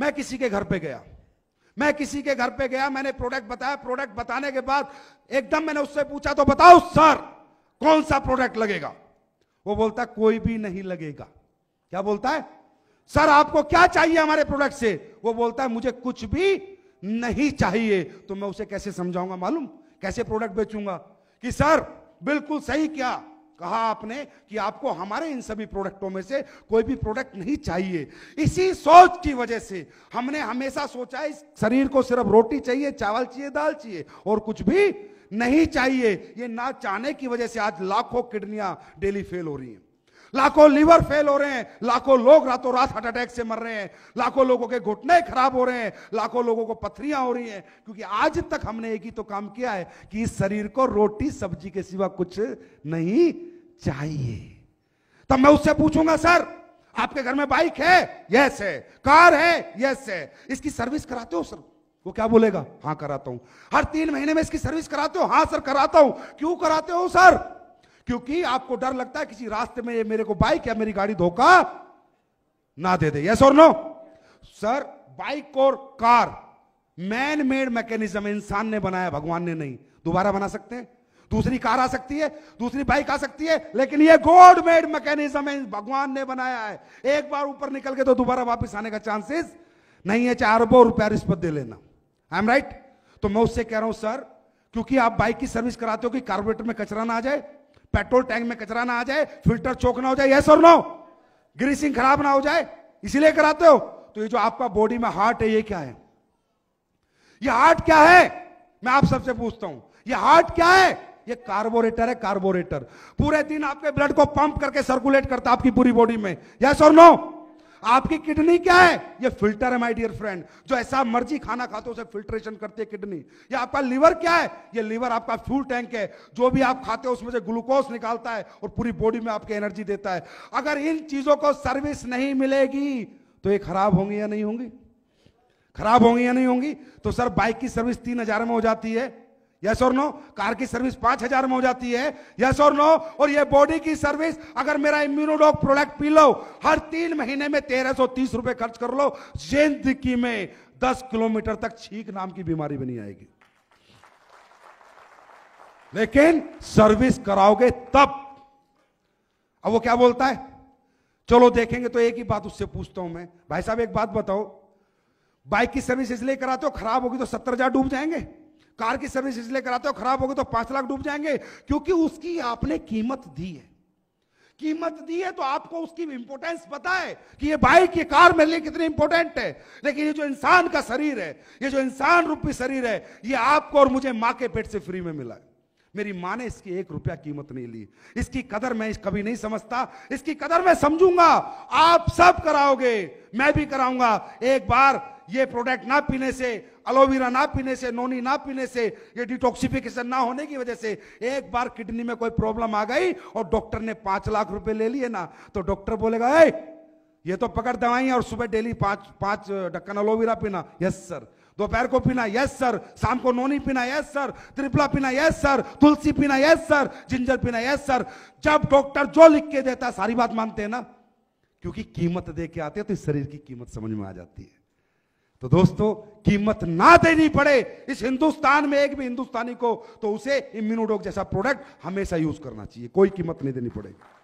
मैं किसी के घर पे गया मैं किसी के घर पे गया मैंने प्रोडक्ट बताया प्रोडक्ट बताने के बाद एकदम मैंने उससे पूछा तो बताओ सर कौन सा प्रोडक्ट लगेगा वो बोलता है कोई भी नहीं लगेगा क्या बोलता है सर आपको क्या चाहिए हमारे प्रोडक्ट से वो बोलता है मुझे कुछ भी नहीं चाहिए तो मैं उसे कैसे समझाऊंगा मालूम कैसे प्रोडक्ट बेचूंगा कि सर बिल्कुल सही क्या कहा आपने कि आपको हमारे इन सभी प्रोडक्टों में से कोई भी प्रोडक्ट नहीं चाहिए इसी सोच की वजह से हमने हमेशा सोचा इस शरीर को सिर्फ रोटी चाहिए चावल चाहिए दाल चाहिए और कुछ भी नहीं चाहिए ये ना चाहने की वजह से आज लाखों किडनियां डेली फेल हो रही हैं लाखों लीवर फेल हो रहे हैं लाखों लोग रातों रात हार्ट अटैक से मर रहे हैं लाखों लोगों के घुटने खराब हो रहे हैं लाखों लोगों को पथरियां हो रही हैं क्योंकि आज तक हमने एक ही तो काम किया है कि इस शरीर को रोटी सब्जी के सिवा कुछ नहीं चाहिए तब मैं उससे पूछूंगा सर आपके घर में बाइक है यस है कार है यस है इसकी सर्विस कराते हो सर वो क्या बोलेगा हाँ कराता हूं हर तीन महीने में इसकी सर्विस कराते हो हाँ सर कराता हूं क्यों कराते हो सर क्योंकि आपको डर लगता है किसी रास्ते में ये मेरे को बाइक या मेरी गाड़ी धोखा ना दे दे यस और नो सर बाइक और कार मैन मेड मैकेनिज्म इंसान ने बनाया भगवान ने नहीं दोबारा बना सकते हैं दूसरी कार आ सकती है दूसरी बाइक आ सकती है लेकिन ये गॉड मेड मैकेनिज्म है भगवान ने बनाया है एक बार ऊपर निकल के तो दोबारा वापस आने का चांसेस नहीं है चार अरबों रुपया रिश्वत दे लेना आई एम राइट तो मैं उससे कह रहा हूं सर क्योंकि आप बाइक की सर्विस कराते हो कि कार्बोरेटर में कचरा ना आ जाए पेट्रोल टैंक में कचरा ना आ जाए फिल्टर चोक ना हो जाए यस और नो ग्रीसिंग खराब ना हो जाए इसीलिए कराते हो तो ये जो आपका बॉडी में हार्ट है ये क्या है ये हार्ट क्या है मैं आप सबसे पूछता हूं ये हार्ट क्या है ये कार्बोरेटर है कार्बोरेटर पूरे दिन आपके ब्लड को पंप करके सर्कुलेट करता है आपकी पूरी बॉडी में यस और नो आपकी किडनी क्या है ये फिल्टर है माय डियर फ्रेंड जो ऐसा मर्जी खाना खाते उसे फिल्ट्रेशन करती है किडनी या आपका लीवर क्या है ये लीवर आपका फ्यूल टैंक है जो भी आप खाते हो उसमें से ग्लूकोज निकालता है और पूरी बॉडी में आपके एनर्जी देता है अगर इन चीजों को सर्विस नहीं मिलेगी तो ये खराब होंगी या नहीं होंगी खराब होंगी या नहीं होंगी तो सर बाइक की सर्विस तीन हजार में हो जाती है यस और नो कार की सर्विस पांच हजार में हो जाती है यस और नो और ये बॉडी की सर्विस अगर मेरा इम्यूनोडॉक प्रोडक्ट पी लो हर तीन महीने में तेरह सौ तीस रुपए खर्च कर लो जिंदगी में दस किलोमीटर तक छीक नाम की बीमारी बनी आएगी लेकिन सर्विस कराओगे तब अब वो क्या बोलता है चलो देखेंगे तो एक ही बात उससे पूछता हूं मैं भाई साहब एक बात बताओ बाइक की सर्विस इसलिए कराते हो खराब होगी तो सत्तर हजार डूब जाएंगे कार की सर्विस इसलिए कराते हो खराब होगी तो पांच लाख डूब जाएंगे क्योंकि उसकी आपने कीमत दी है कीमत दी है तो आपको उसकी इंपोर्टेंस पता है कि ये बाइक ये कार मेरे लिए कितनी इंपोर्टेंट है लेकिन ये जो इंसान का शरीर है ये जो इंसान रूपी शरीर है ये आपको और मुझे माँ के पेट से फ्री में मिला है मेरी माँ ने इसकी एक रुपया कीमत नहीं ली इसकी कदर मैं कभी नहीं समझता इसकी कदर मैं समझूंगा आप सब कराओगे मैं भी कराऊंगा एक बार ये प्रोडक्ट ना पीने से एलोवेरा ना पीने से नोनी ना पीने से ये डिटॉक्सिफिकेशन ना होने की वजह से एक बार किडनी में कोई प्रॉब्लम आ गई और डॉक्टर ने पांच लाख रुपए ले लिए ना तो डॉक्टर बोलेगा ए ये तो पकड़ दवाई और सुबह डेली पांच पांच ढक्कन अलोवेरा पीना यस सर दोपहर को पीना यस सर शाम को नोनी पीना यस सर त्रिपला पीना यस सर तुलसी पीना यस सर जिंजर पीना यस सर जब डॉक्टर जो लिख के देता सारी बात मानते हैं ना क्योंकि कीमत दे के आते हैं तो इस शरीर की कीमत समझ में आ जाती है तो दोस्तों कीमत ना देनी पड़े इस हिंदुस्तान में एक भी हिंदुस्तानी को तो उसे इम्यूनोडोक जैसा प्रोडक्ट हमेशा यूज करना चाहिए कोई कीमत नहीं देनी पड़ेगी